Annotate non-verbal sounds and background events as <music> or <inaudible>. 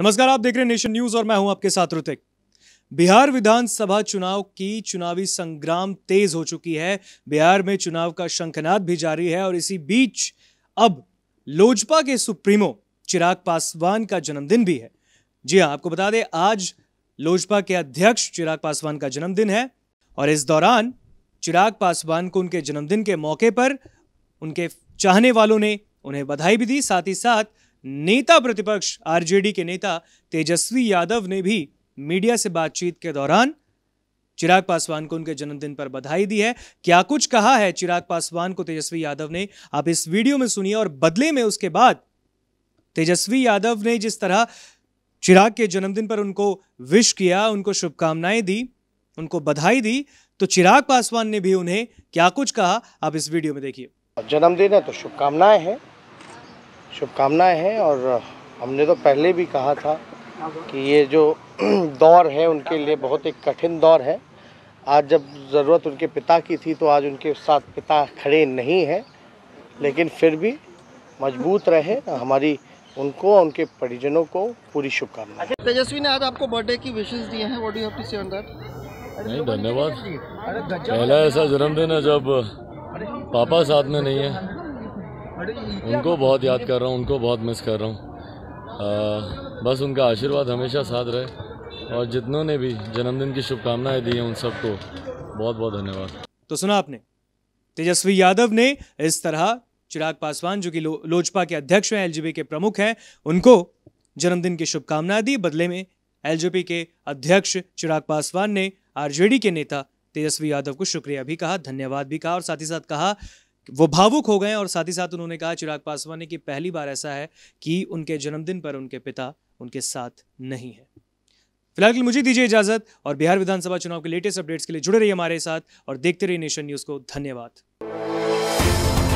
नमस्कार आप देख रहे हैं नेशन न्यूज और मैं हूं आपके साथ ऋतिक बिहार विधानसभा चुनाव की चुनावी संग्राम तेज हो चुकी है बिहार में चुनाव का शंखनाद भी जारी है और इसी बीच अब लोजपा के सुप्रीमो चिराग पासवान का जन्मदिन भी है जी हाँ आपको बता दें आज लोजपा के अध्यक्ष चिराग पासवान का जन्मदिन है और इस दौरान चिराग पासवान को उनके जन्मदिन के मौके पर उनके चाहने वालों ने उन्हें बधाई भी दी साथ ही साथ नेता प्रतिपक्ष आरजेडी के नेता तेजस्वी यादव ने भी मीडिया से बातचीत के दौरान चिराग पासवान को उनके जन्मदिन पर बधाई दी है क्या कुछ कहा है चिराग पासवान को तेजस्वी यादव ने आप इस वीडियो में सुनिए और बदले में उसके बाद तेजस्वी यादव ने जिस तरह चिराग के जन्मदिन पर उनको विश किया उनको शुभकामनाएं दी उनको बधाई दी तो चिराग पासवान ने भी उन्हें क्या कुछ कहा आप इस वीडियो में देखिए जन्मदिन है तो शुभकामनाएं हैं शुभकामनाएं हैं और हमने तो पहले भी कहा था कि ये जो <clears throat> दौर है उनके लिए बहुत एक कठिन दौर है आज जब ज़रूरत उनके पिता की थी तो आज उनके साथ पिता खड़े नहीं हैं लेकिन फिर भी मजबूत रहे हमारी उनको उनके परिजनों को पूरी शुभकामनाएं अच्छा, तेजस्वी ने आज आपको बर्थडे की विशेष दिए हैं व्हाट ऑफिस के टू नहीं धन्यवाद पहला ऐसा जन्मदिन है जब पापा साथ में नहीं है उनको बहुत याद कर रहा हूँ उनको बहुत मिस कर रहा हूँ बस उनका आशीर्वाद हमेशा साथ रहे और जितनों ने भी जन्मदिन की शुभकामनाएं दी हैं उन सबको बहुत बहुत धन्यवाद तो सुना आपने तेजस्वी यादव ने इस तरह चिराग पासवान जो कि लो, लोजपा के अध्यक्ष हैं एलजेपी के प्रमुख हैं उनको जन्मदिन की शुभकामनाएं दी बदले में एलजेपी के अध्यक्ष चिराग पासवान ने आरजेडी के नेता तेजस्वी यादव को शुक्रिया भी कहा धन्यवाद भी कहा और साथ ही साथ कहा वो भावुक हो गए और साथ ही साथ उन्होंने कहा चिराग पासवान ने कि पहली बार ऐसा है कि उनके जन्मदिन पर उनके पिता उनके साथ नहीं है फिलहाल के लिए मुझे दीजिए इजाजत और बिहार विधानसभा चुनाव के लेटेस्ट अपडेट्स के लिए जुड़े रहिए हमारे साथ और देखते रहिए नेशन न्यूज़ को धन्यवाद